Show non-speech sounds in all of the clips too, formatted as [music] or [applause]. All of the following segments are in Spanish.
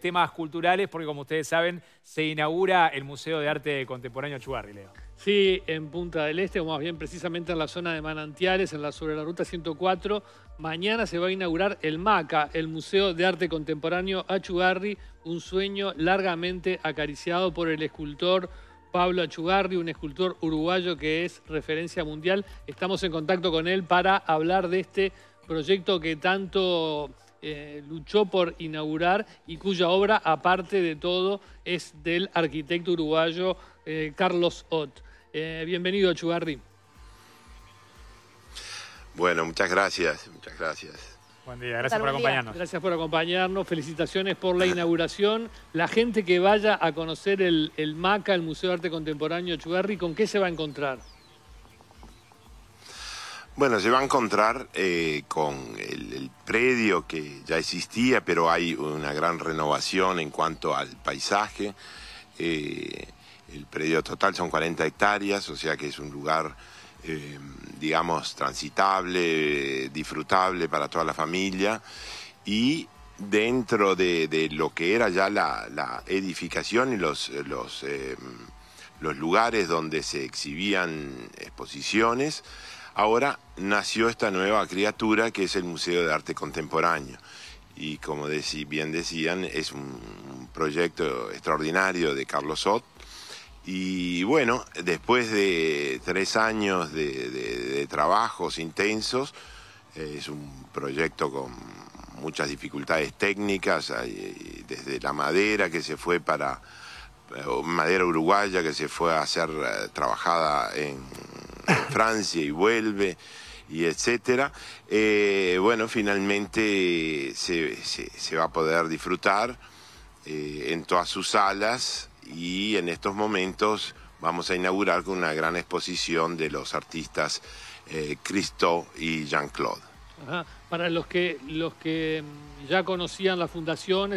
temas culturales, porque como ustedes saben, se inaugura el Museo de Arte Contemporáneo Achugarri, Leo. Sí, en Punta del Este, o más bien precisamente en la zona de Manantiales, en la, sobre la Ruta 104. Mañana se va a inaugurar el MACA, el Museo de Arte Contemporáneo Achugarri, un sueño largamente acariciado por el escultor Pablo Achugarri, un escultor uruguayo que es referencia mundial. Estamos en contacto con él para hablar de este proyecto que tanto eh, luchó por inaugurar y cuya obra, aparte de todo, es del arquitecto uruguayo eh, Carlos Ott. Eh, bienvenido, Chugarri. Bueno, muchas gracias, muchas gracias. Buen día, gracias por acompañarnos. Gracias por acompañarnos, felicitaciones por la inauguración. La gente que vaya a conocer el, MACA, el Museo de Arte Contemporáneo Chugarri, ¿con qué se va a encontrar? Bueno, se va a encontrar con el, predio que ya existía, pero hay una gran renovación en cuanto al paisaje. Eh, el predio total son 40 hectáreas, o sea que es un lugar, eh, digamos, transitable, disfrutable para toda la familia. Y dentro de, lo que era ya la, edificación y los, los, eh, los lugares donde se exhibían exposiciones, Ahora nació esta nueva criatura que es el Museo de Arte Contemporáneo y como bien decían, es un proyecto extraordinario de Carlos Sot. Y bueno, después de tres años de, trabajos intensos, eh, es un proyecto con muchas dificultades técnicas, desde la madera que se fue para, madera uruguaya que se fue a hacer... Eh, trabajada en Francia y vuelve y etcétera, eh, bueno, finalmente se, va a poder disfrutar eh, en todas sus salas y en estos momentos vamos a inaugurar con una gran exposición de los artistas eh, Cristo y Jean-Claude. Para los que, los que mm, ya conocían la fundación,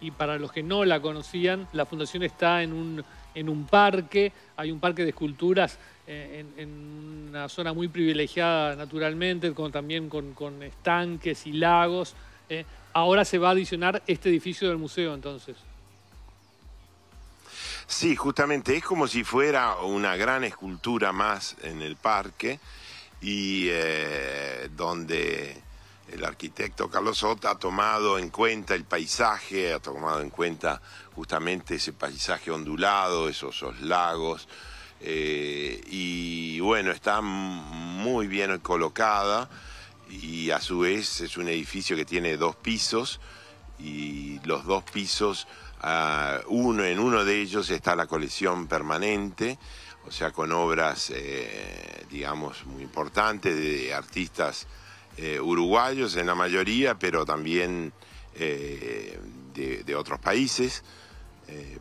y para los que no la conocían, la fundación está en un, en un parque, hay un parque de esculturas eh, en, una zona muy privilegiada naturalmente, con, también con, estanques y lagos. Eh, ahora se va a adicionar este edificio del museo entonces. Sí, justamente es como si fuera una gran escultura más en el parque y eh, donde el arquitecto Carlos Ota ha tomado en cuenta el paisaje, ha tomado en cuenta justamente ese paisaje ondulado, esos lagos, eh, y bueno, está muy bien colocada y a su vez es un edificio que tiene dos pisos y los dos pisos, ah, uno, en uno de ellos está la colección permanente, o sea, con obras, eh, digamos, muy importantes de artistas eh, uruguayos en la mayoría, pero también de, otros países.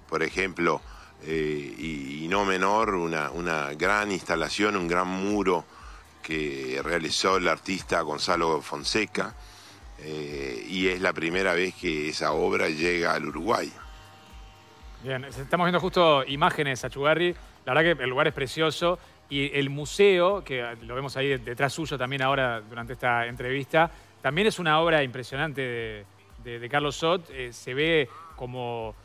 por ejemplo, eh, y, no menor, una, una, gran instalación, un gran muro que realizó el artista Gonzalo Fonseca, eh, y es la primera vez que esa obra llega al Uruguay. Bien, estamos viendo justo imágenes a Chugarri, la verdad que el lugar es precioso, y el museo, que lo vemos ahí detrás suyo también ahora durante esta entrevista, también es una obra impresionante de, Carlos Sot, eh, se ve como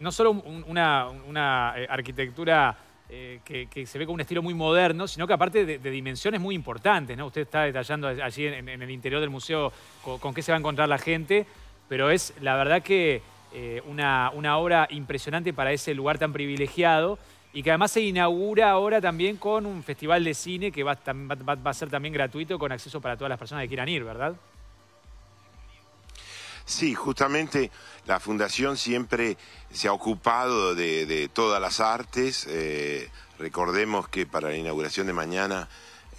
no solo una, eh, arquitectura eh, que, se ve con un estilo muy moderno, sino que aparte de, dimensiones muy importantes, ¿no? Usted está detallando allí en, el interior del museo con, qué se va a encontrar la gente, pero es la verdad que eh, una, obra impresionante para ese lugar tan privilegiado y que además se inaugura ahora también con un festival de cine que va, a ser también gratuito con acceso para todas las personas que quieran ir, ¿verdad? Sí, justamente la Fundación siempre se ha ocupado de, todas las artes. Eh, recordemos que para la inauguración de mañana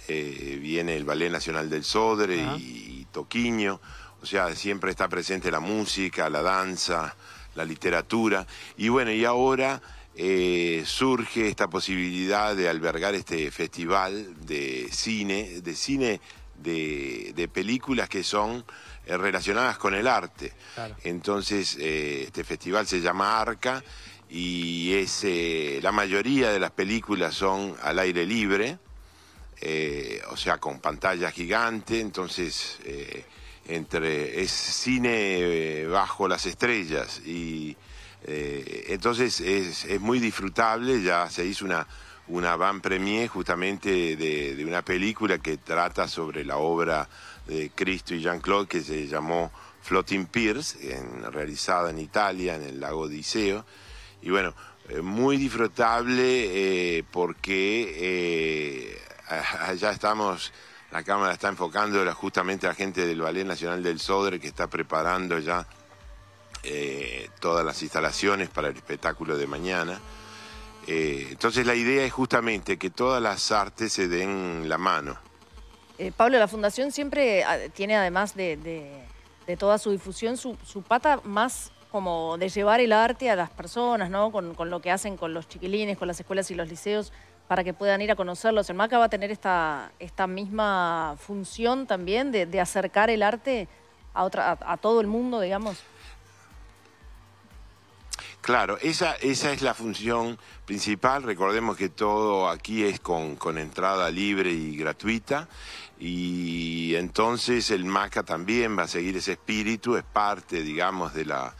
eh, viene el Ballet Nacional del Sodre y, Toquiño. O sea, siempre está presente la música, la danza, la literatura. Y bueno, y ahora eh, surge esta posibilidad de albergar este festival de cine, de cine de películas que son eh, relacionadas con el arte. Entonces, eh, este festival se llama Arca y es, eh, la mayoría de las películas son al aire libre, o sea, con pantalla gigante, entonces entre, es cine bajo las estrellas y eh, entonces es, muy disfrutable, ya se hizo una, una van premier justamente de, una película que trata sobre la obra de Cristo y Jean-Claude que se llamó Floating Piers, realizada en Italia, en el lago Odiseo. Y bueno, eh, muy disfrutable eh, porque [laughs] allá estamos... La cámara está enfocando justamente a la gente del Ballet Nacional del Sodre que está preparando ya eh, todas las instalaciones para el espectáculo de mañana. Eh, entonces la idea es justamente que todas las artes se den la mano. Eh, Pablo, la Fundación siempre ah, tiene, además de, toda su difusión, su, pata más como de llevar el arte a las personas, ¿no? Con, lo que hacen con los chiquilines, con las escuelas y los liceos, para que puedan ir a conocerlos. El MACA va a tener esta, esta misma función también de, acercar el arte a, a todo el mundo, digamos. Claro, esa, es la función principal. Recordemos que todo aquí es con, entrada libre y gratuita. Y entonces el MACA también va a seguir ese espíritu, es parte, digamos, de la,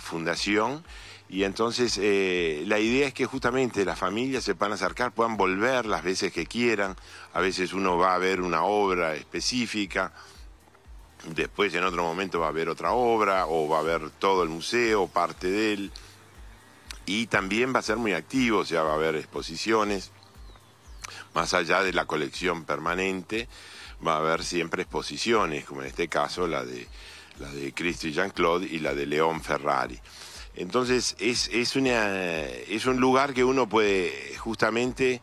fundación. Y entonces eh, la idea es que justamente las familias se puedan acercar, puedan volver las veces que quieran. A veces uno va a ver una obra específica, después en otro momento va a ver otra obra o va a ver todo el museo, parte de él y también va a ser muy activo, o sea, va a haber exposiciones, más allá de la colección permanente, va a haber siempre exposiciones, como en este caso la de, la de Jean-Claude y la de León Ferrari. Entonces es, es un lugar que uno puede justamente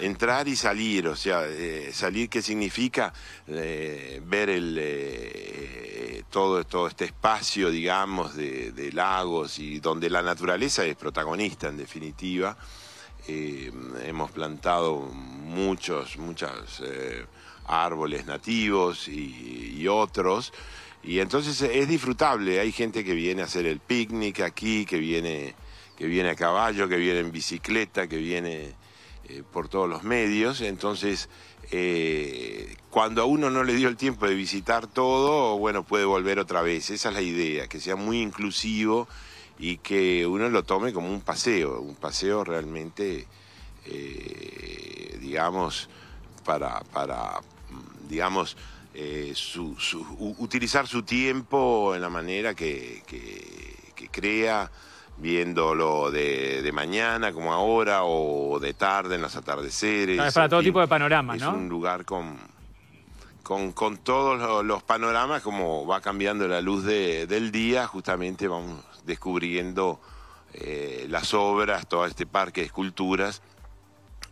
entrar y salir, o sea, eh, salir qué significa eh, ver el, eh, todo, todo, este espacio, digamos, de, lagos y donde la naturaleza es protagonista en definitiva. hemos plantado muchos, muchos árboles nativos y, y otros. Y entonces es disfrutable, hay gente que viene a hacer el picnic aquí, que viene, que viene a caballo, que viene en bicicleta, que viene eh, por todos los medios, entonces eh, cuando a uno no le dio el tiempo de visitar todo, bueno, puede volver otra vez, esa es la idea, que sea muy inclusivo y que uno lo tome como un paseo, un paseo realmente, eh, digamos, para, digamos, utilizar su tiempo en la manera que crea viéndolo de, de, mañana como ahora o de tarde en los atardeceres. es para todo tipo de panoramas, ¿no? Es un lugar con, con, todos los, panoramas, como va cambiando la luz del día, justamente vamos descubriendo eh, las obras, todo este parque de esculturas,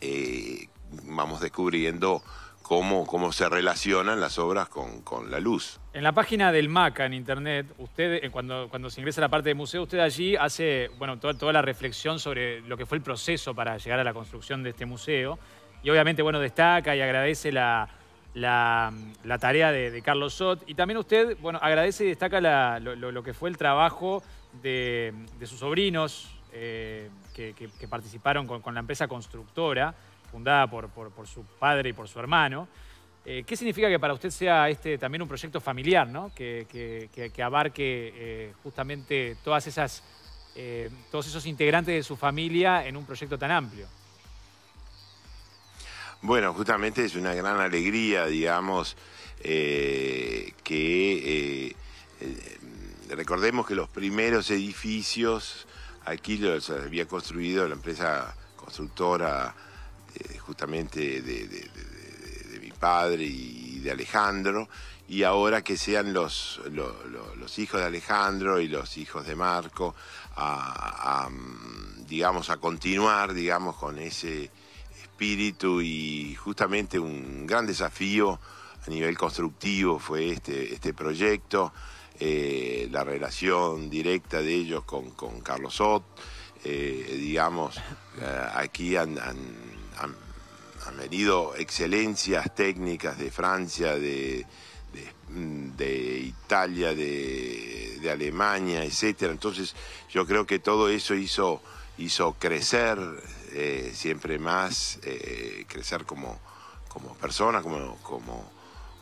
eh, vamos descubriendo cómo, se relacionan las obras con, la luz. En la página del MACA en internet, usted, eh, cuando, se ingresa a la parte de museo, usted allí hace bueno, toda, la reflexión sobre lo que fue el proceso para llegar a la construcción de este museo. Y obviamente, bueno, destaca y agradece la, tarea de, Carlos Sot. Y también usted, bueno, agradece y destaca lo, que fue el trabajo de, sus sobrinos eh, que, participaron con, con la empresa constructora fundada por, su padre y por su hermano. Eh, ¿Qué significa que para usted sea este también un proyecto familiar, que, abarque eh, justamente todas esas, eh, todos esos integrantes de su familia en un proyecto tan amplio? Bueno, justamente es una gran alegría, digamos, que recordemos que los primeros edificios aquí los había construido la empresa constructora eh, justamente de, mi padre y de Alejandro, y ahora que sean los, los, hijos de Alejandro y los hijos de Marco a, mm, digamos, a continuar, digamos, con ese espíritu y justamente un gran desafío a nivel constructivo fue este, este proyecto, eh, la relación directa de ellos con, Carlos Sot, eh, digamos, aquí han han, venido excelencias técnicas de Francia, de, Italia, de, Alemania, etc. Entonces, yo creo que todo eso hizo, hizo crecer eh, siempre más, eh, crecer como, como persona, como, como,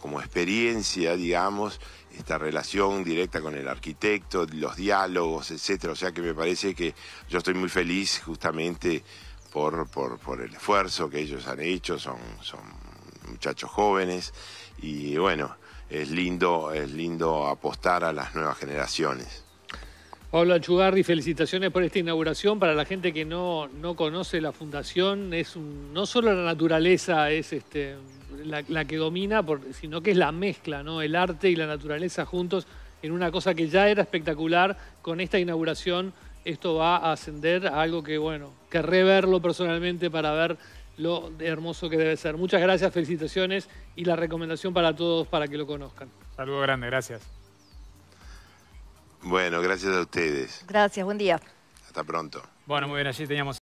como experiencia, digamos, esta relación directa con el arquitecto, los diálogos, etc. O sea que me parece que yo estoy muy feliz justamente por, el esfuerzo que ellos han hecho, son, son muchachos jóvenes y bueno, es lindo, es lindo apostar a las nuevas generaciones. Pablo y felicitaciones por esta inauguración. Para la gente que no, conoce la fundación, es no solo la naturaleza es este, la, que domina, sino que es la mezcla, ¿no? El arte y la naturaleza juntos en una cosa que ya era espectacular con esta inauguración esto va a ascender a algo que, bueno, querré verlo personalmente para ver lo hermoso que debe ser. Muchas gracias, felicitaciones y la recomendación para todos para que lo conozcan. Saludo grande, gracias. Bueno, gracias a ustedes. Gracias, buen día. Hasta pronto. Bueno, muy bien, allí teníamos...